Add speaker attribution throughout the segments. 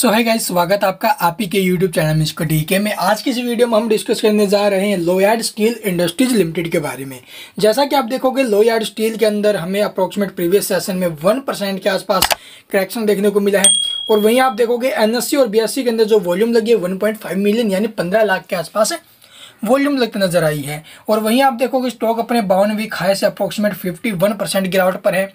Speaker 1: सो है गाइस स्वागत आपका आप ही के यूट्यूब चैनल इसको डी के में आज की इस वीडियो में हम डिस्कस करने जा रहे हैं लोयार्ड स्टील इंडस्ट्रीज लिमिटेड के बारे में जैसा कि आप देखोगे लोयार्ड स्टील के अंदर हमें अप्रोक्सीमेट प्रीवियस सेशन में वन परसेंट के आसपास करेक्शन देखने को मिला है और वहीं आप देखोगे एन और बी के अंदर जो वॉल्यूम लगी है वन मिलियन यानी पंद्रह लाख के आसपास है वॉल्यूम लगते नजर आई है और वहीं आप देखोगे स्टॉक अपने बावन वीक हाई से अप्रोक्सीमेट फिफ्टी गिरावट पर है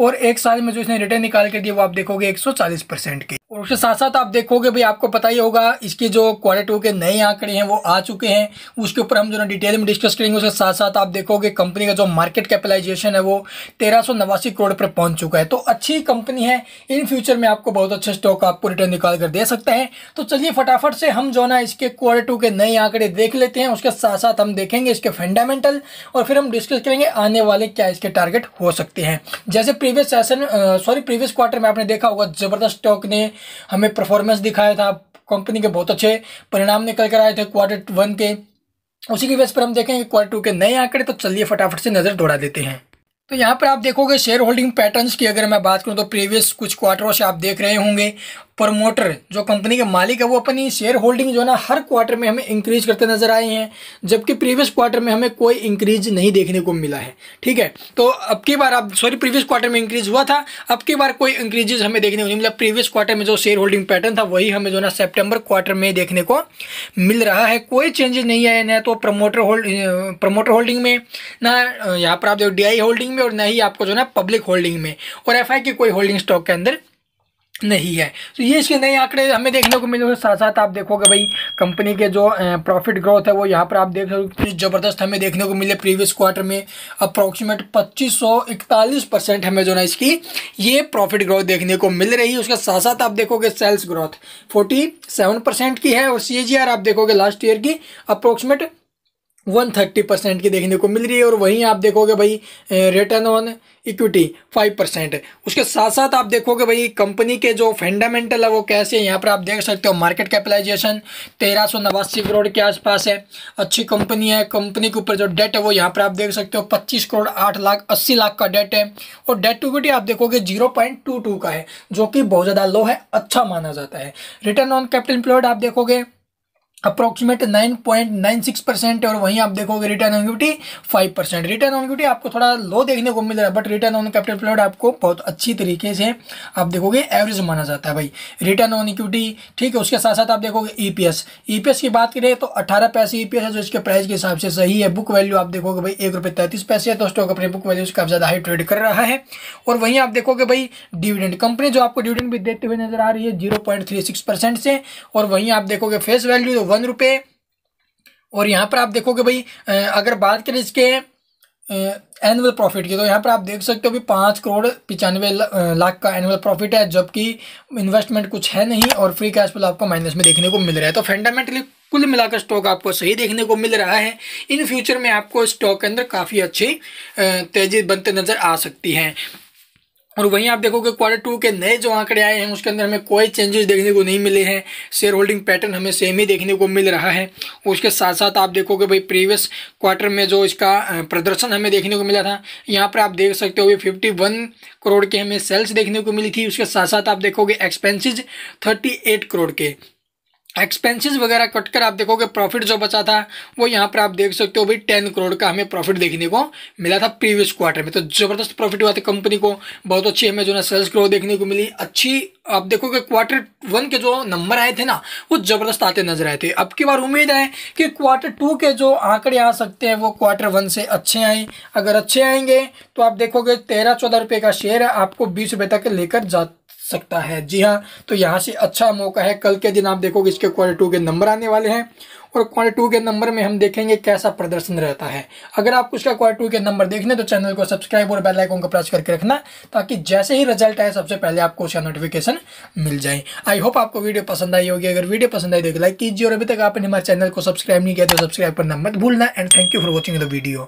Speaker 1: और एक साल में जो इसने रिटर्न निकाल कर दिया वो आप देखोगे एक परसेंट के और उसके साथ साथ आप देखोगे भाई आपको पता ही होगा इसके जो क्वार्टर टू के नए आंकड़े हैं वो आ चुके हैं उसके ऊपर हम जो ना डिटेल में डिस्कस करेंगे उसके साथ साथ आप देखोगे कंपनी का जो मार्केट कैपिटलाइजेशन है वो तेरह करोड़ पर पहुंच चुका है तो अच्छी कंपनी है इन फ्यूचर में आपको बहुत अच्छे स्टॉक आपको रिटर्न निकाल कर दे सकता है तो चलिए फटाफट से हम जो ना इसके क्वार्टर टू के नए आंकड़े देख लेते हैं उसके साथ साथ हम देखेंगे इसके फंडामेंटल और फिर हम डिस्कस करेंगे आने वाले क्या इसके टारगेट हो सकते हैं जैसे previous session sorry previous quarter में आपने देखा होगा ज़बरदस्त स्टॉक ने हमें परफॉर्मेंस दिखाया था कंपनी के बहुत अच्छे परिणाम निकल कर आए थे क्वार्टर वन के उसी की वजह पर हम देखेंगे क्वार्टर टू के नए आंकड़े तो चलिए फटाफट से नज़र दौड़ा देते हैं तो यहाँ पर आप देखोगे शेयर होल्डिंग पैटर्न्स की अगर मैं बात करूँ तो प्रीवियस कुछ क्वार्टरों से आप देख रहे होंगे प्रमोटर जो कंपनी के मालिक है वो अपनी शेयर होल्डिंग जो है ना हर क्वार्टर में हमें इंक्रीज करते नजर आए हैं जबकि प्रीवियस क्वार्टर में हमें कोई इंक्रीज नहीं देखने को मिला है ठीक है तो अब की बार अब सॉरी प्रीवियस क्वार्टर में इंक्रीज हुआ था अब की बार कोई इंक्रीजेज हमें देखने को नहीं मिला प्रीवियस क्वार्टर में जो शेयर होल्डिंग पैटर्न था वही हमें जो ना सेप्टेम्बर क्वार्टर में देखने को मिल रहा है कोई चेंजेस नहीं आए ना तो प्रमोटर होल्ड प्रमोटर होल्डिंग में ना यहाँ पर आप जो डी होल्डिंग में और ना ही आपको जो ना पब्लिक होल्डिंग में और एफ की कोई होल्डिंग स्टॉक के अंदर नहीं है तो ये इसके नए आंकड़े हमें देखने को मिले साथ साथ आप देखोगे भाई कंपनी के जो प्रॉफिट ग्रोथ है वो यहाँ पर आप देख सकते हो ज़बरदस्त हमें देखने को मिले प्रीवियस क्वार्टर में सौ 2541 परसेंट हमें जो ना इसकी ये प्रॉफिट ग्रोथ देखने को मिल रही है उसके साथ साथ आप देखोगे सेल्स ग्रोथ फोर्टी की है और सी आप देखोगे लास्ट ईयर की अप्रोक्सीमेट वन थर्टी परसेंट की देखने को मिल रही है और वहीं आप देखोगे भाई return on equity five percent उसके साथ साथ आप देखोगे भाई कंपनी के जो फंडामेंटल है वो कैसे है यहाँ पर आप देख सकते हो मार्केट कैपिटलाइजेशन तेरह सौ नवासी करोड़ के आसपास है अच्छी कंपनी है कंपनी के ऊपर जो डेट है वो यहाँ पर आप देख सकते हो पच्चीस करोड़ आठ लाख अस्सी लाख का डेट है और डेट टू इक्विटी आप देखोगे जीरो पॉइंट टू टू का है जो कि बहुत ज़्यादा लो है अच्छा माना जाता है रिटर्न ऑन कैपिटल इंप्लॉयड आप देखोगे अप्रोक्सीमेट 9.96 परसेंट और वहीं आप देखोगे return on equity 5 percent return on equity आपको थोड़ा लो देखने को मिल रहा है बट रिटर्न ऑन कैपिटल प्लॉट आपको बहुत अच्छी तरीके से आप देखोगे एवरेज माना जाता है भाई रिटर्न ऑन इक्विटी ठीक है उसके साथ साथ आप देखोगे ईपीएस e ईपीएस e की बात करें तो अठारह पैसे ई e है जो इसके प्राइस के हिसाब से सही है बुक वैल्यू आप देखोगे भाई एक रुपये तैतीस पैसे है तो स्टॉक अपने बुक वैल्यू से काफ़ी ज़्यादा हाई ट्रेड कर रहा है और वहीं आप देखोगे भाई डिविडेंड कंपनी जो आपको डिविडेंड भी देते हुए नजर आ रही है जीरो से और वहीं आप देखोगे फेस वैल्यू वन रुपये और यहाँ पर आप देखोगे भाई अगर बात करें इसके एनुअल प्रॉफिट की तो यहाँ पर आप देख सकते हो कि पाँच करोड़ पिचानवे लाख का एनुअल प्रॉफिट है जबकि इन्वेस्टमेंट कुछ है नहीं और फ्री कैश फ्लो आपको माइनस में देखने को मिल रहा है तो फंडामेंटली कुल मिलाकर स्टॉक आपको सही देखने को मिल रहा है इन फ्यूचर में आपको स्टॉक के अंदर काफ़ी अच्छी तेजी बनते नज़र आ सकती है और वहीं आप देखोगे क्वार्टर टू के नए जो आंकड़े आए हैं उसके अंदर हमें कोई चेंजेस देखने को नहीं मिले हैं शेयर होल्डिंग पैटर्न हमें सेम ही देखने को मिल रहा है उसके साथ साथ आप देखोगे भाई प्रीवियस क्वार्टर में जो इसका प्रदर्शन हमें देखने को मिला था यहाँ पर आप देख सकते हो भाई फिफ्टी वन करोड़ के हमें सेल्स देखने को मिली थी उसके साथ साथ आप देखोगे एक्सपेंसिज थर्टी एट करोड़ के एक्सपेंसेस वगैरह कट कर आप देखोगे प्रॉफिट जो बचा था वो यहाँ पर आप देख सकते हो भाई टेन करोड़ का हमें प्रॉफिट देखने को मिला था प्रीवियस क्वार्टर में तो जबरदस्त प्रॉफिट हुआ था कंपनी को बहुत अच्छी हमें जो ना सेल्स ग्रोथ देखने को मिली अच्छी आप देखोगे क्वार्टर वन के जो नंबर आए थे ना वो जबरदस्त आते नजर आए थे अब की बार उम्मीद है कि क्वार्टर टू के जो आंकड़े आ सकते हैं वो क्वार्टर वन से अच्छे आए अगर अच्छे आएंगे तो आप देखोगे तेरह चौदह रुपये का शेयर आपको बीस रुपये तक लेकर जा सकता है जी हाँ तो यहाँ से अच्छा मौका है कल के दिन आप देखोगे इसके क्वार्टर टू के नंबर आने वाले हैं और क्वार्टर टू के नंबर में हम देखेंगे कैसा प्रदर्शन रहता है अगर आप उसका क्वार्टर टू के नंबर देखने तो चैनल को सब्सक्राइब और बेल आइकन को प्रेस करके रखना ताकि जैसे ही रिजल्ट आए सबसे पहले आपको उसका नोटिफिकेशन मिल जाए आई होप आपको वीडियो पसंद आई होगी अगर वीडियो पसंद आई तो लाइक कीजिए और अभी तक आपने हमारे चैनल को सब्सक्राइब नहीं किया तो सब्सक्राइब करना मत भूलना and thank you for watching the video